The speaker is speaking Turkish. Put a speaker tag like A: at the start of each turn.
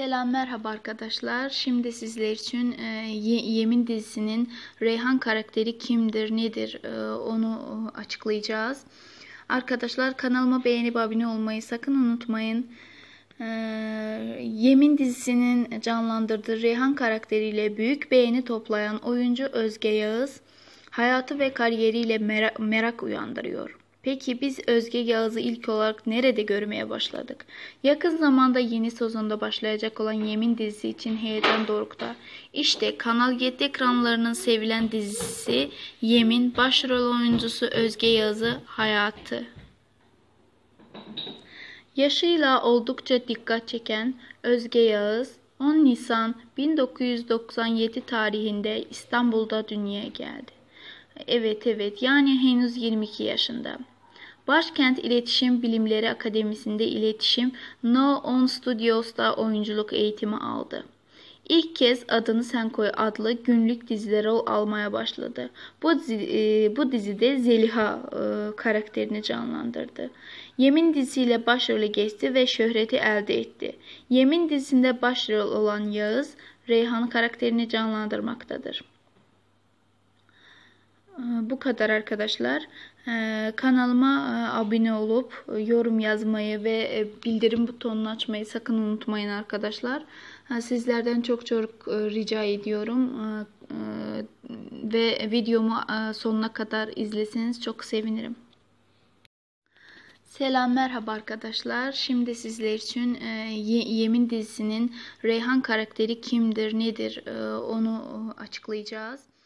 A: Selam merhaba arkadaşlar. Şimdi sizler için e, Yemin dizisinin Reyhan karakteri kimdir, nedir e, onu e, açıklayacağız. Arkadaşlar kanalıma beğenip abone olmayı sakın unutmayın. E, Yemin dizisinin canlandırdığı Reyhan karakteriyle büyük beğeni toplayan oyuncu Özge Yağız hayatı ve kariyeriyle merak, merak uyandırıyor. Peki biz Özge Yağız'ı ilk olarak nerede görmeye başladık? Yakın zamanda yeni sezonda başlayacak olan Yemin dizisi için heyecan dorukta. İşte Kanal 7 ekranlarının sevilen dizisi Yemin başrol oyuncusu Özge Yağız'ı hayatı. Yaşıyla oldukça dikkat çeken Özge Yağız 10 Nisan 1997 tarihinde İstanbul'da dünyaya geldi. Evet evet yani henüz 22 yaşında. Başkent İletişim Bilimleri Akademisi'nde iletişim No On Studios'da oyunculuk eğitimi aldı. İlk kez Adını Sen Koy adlı günlük dizide rol almaya başladı. Bu, e, bu dizide Zeliha e, karakterini canlandırdı. Yemin dizisiyle başrolü geçti ve şöhreti elde etti. Yemin dizisinde başrol olan Yağız, Reyhan karakterini canlandırmaktadır. Ee, bu kadar arkadaşlar. Ee, kanalıma e, abone olup e, yorum yazmayı ve e, bildirim butonunu açmayı sakın unutmayın arkadaşlar. Sizlerden çok çok rica ediyorum. Ee, ve videomu sonuna kadar izleseniz çok sevinirim. Selam merhaba arkadaşlar. Şimdi sizler için Yemin dizisinin Reyhan karakteri kimdir, nedir onu açıklayacağız.